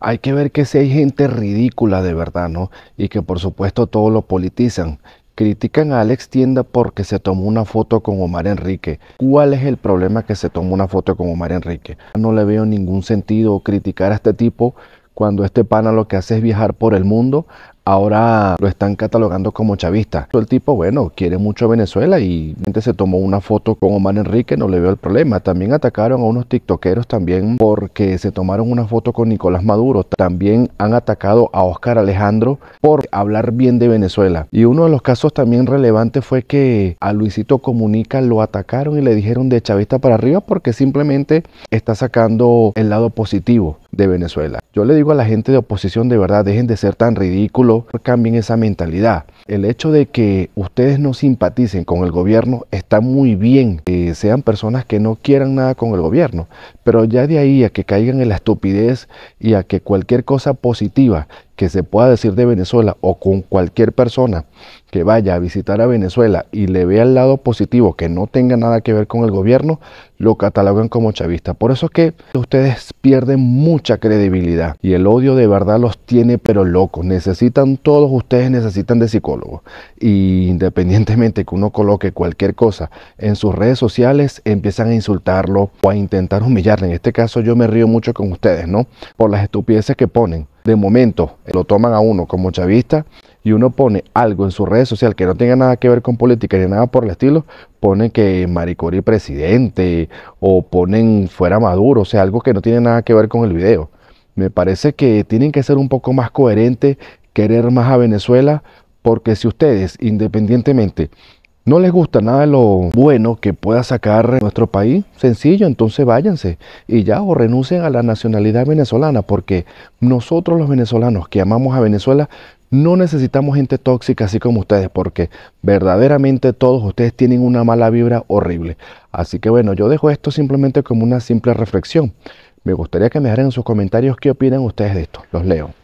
hay que ver que si hay gente ridícula de verdad, ¿no? Y que por supuesto todo lo politizan. Critican a Alex Tienda porque se tomó una foto con Omar Enrique. ¿Cuál es el problema que se tomó una foto con Omar Enrique? No le veo ningún sentido criticar a este tipo cuando este pana lo que hace es viajar por el mundo ahora lo están catalogando como chavista. El tipo, bueno, quiere mucho a Venezuela y gente se tomó una foto con Omar Enrique, no le veo el problema. También atacaron a unos tiktokeros también porque se tomaron una foto con Nicolás Maduro. También han atacado a Oscar Alejandro por hablar bien de Venezuela. Y uno de los casos también relevantes fue que a Luisito Comunica lo atacaron y le dijeron de chavista para arriba porque simplemente está sacando el lado positivo. Venezuela. Yo le digo a la gente de oposición de verdad, dejen de ser tan ridículo cambien esa mentalidad. El hecho de que ustedes no simpaticen con el gobierno está muy bien, que sean personas que no quieran nada con el gobierno, pero ya de ahí a que caigan en la estupidez y a que cualquier cosa positiva que se pueda decir de Venezuela o con cualquier persona que vaya a visitar a Venezuela y le vea el lado positivo que no tenga nada que ver con el gobierno, lo catalogan como chavista. Por eso es que ustedes pierden mucha credibilidad y el odio de verdad los tiene pero locos. Necesitan, todos ustedes necesitan de psicólogos. Y independientemente que uno coloque cualquier cosa en sus redes sociales, empiezan a insultarlo o a intentar humillarlo en este caso yo me río mucho con ustedes, ¿no? Por las estupideces que ponen. De momento eh, lo toman a uno como chavista y uno pone algo en su red social que no tenga nada que ver con política ni nada por el estilo, ponen que Maricori presidente o ponen fuera Maduro, o sea, algo que no tiene nada que ver con el video. Me parece que tienen que ser un poco más coherentes, querer más a Venezuela, porque si ustedes, independientemente no les gusta nada de lo bueno que pueda sacar nuestro país, sencillo, entonces váyanse y ya o renuncien a la nacionalidad venezolana, porque nosotros los venezolanos que amamos a Venezuela no necesitamos gente tóxica así como ustedes, porque verdaderamente todos ustedes tienen una mala vibra horrible. Así que bueno, yo dejo esto simplemente como una simple reflexión. Me gustaría que me dejaran en sus comentarios qué opinan ustedes de esto. Los leo.